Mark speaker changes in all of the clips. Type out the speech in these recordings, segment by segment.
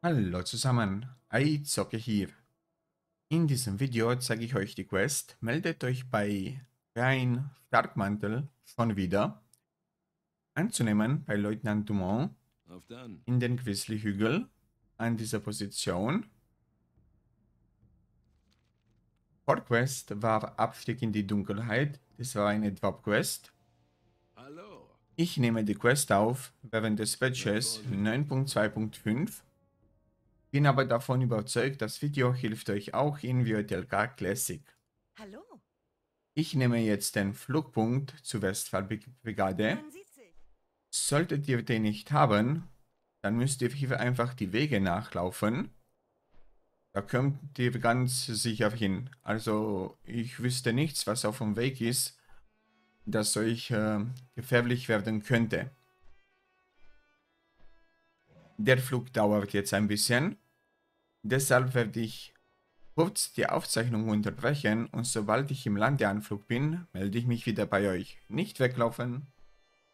Speaker 1: Hallo zusammen, Aizocke hier. In diesem Video zeige ich euch die Quest. Meldet euch bei Rhein Starkmantel schon wieder. Anzunehmen bei Leutnant Dumont in den Grizzly-Hügel an dieser Position. Vorquest war Abstieg in die Dunkelheit. Das war eine Drop-Quest. Ich nehme die Quest auf während des Patches 9.2.5 bin aber davon überzeugt, das Video hilft euch auch in VOTLK Classic. Hallo. Ich nehme jetzt den Flugpunkt zur Westfalbrigade. Solltet ihr den nicht haben, dann müsst ihr hier einfach die Wege nachlaufen. Da kommt ihr ganz sicher hin. Also ich wüsste nichts, was auf dem Weg ist, das euch äh, gefährlich werden könnte. Der Flug dauert jetzt ein bisschen. Deshalb werde ich kurz die Aufzeichnung unterbrechen und sobald ich im Landeanflug bin, melde ich mich wieder bei euch. Nicht weglaufen.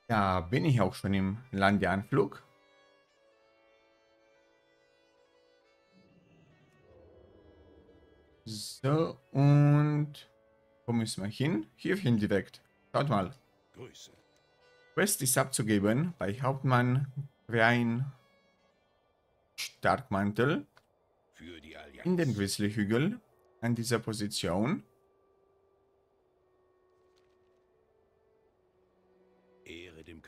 Speaker 1: Da bin ich auch schon im Landeanflug. So, und wo müssen wir hin? Hierhin direkt. Schaut mal. Grüße. Quest ist abzugeben bei Hauptmann Rein Starkmantel in den Grizzly-Hügel an dieser Position.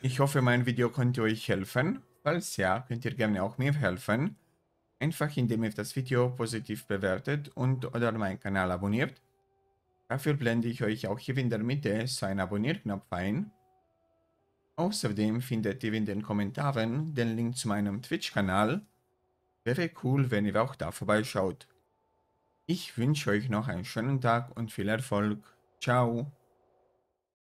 Speaker 1: Ich hoffe, mein Video konnte euch helfen. Falls ja, könnt ihr gerne auch mir helfen. Einfach indem ihr das Video positiv bewertet und oder meinen Kanal abonniert. Dafür blende ich euch auch hier in der Mitte so einen Abonnierknopf ein. Außerdem findet ihr in den Kommentaren den Link zu meinem Twitch-Kanal Wäre cool, wenn ihr auch da vorbeischaut. Ich wünsche euch noch einen schönen Tag und viel Erfolg. Ciao.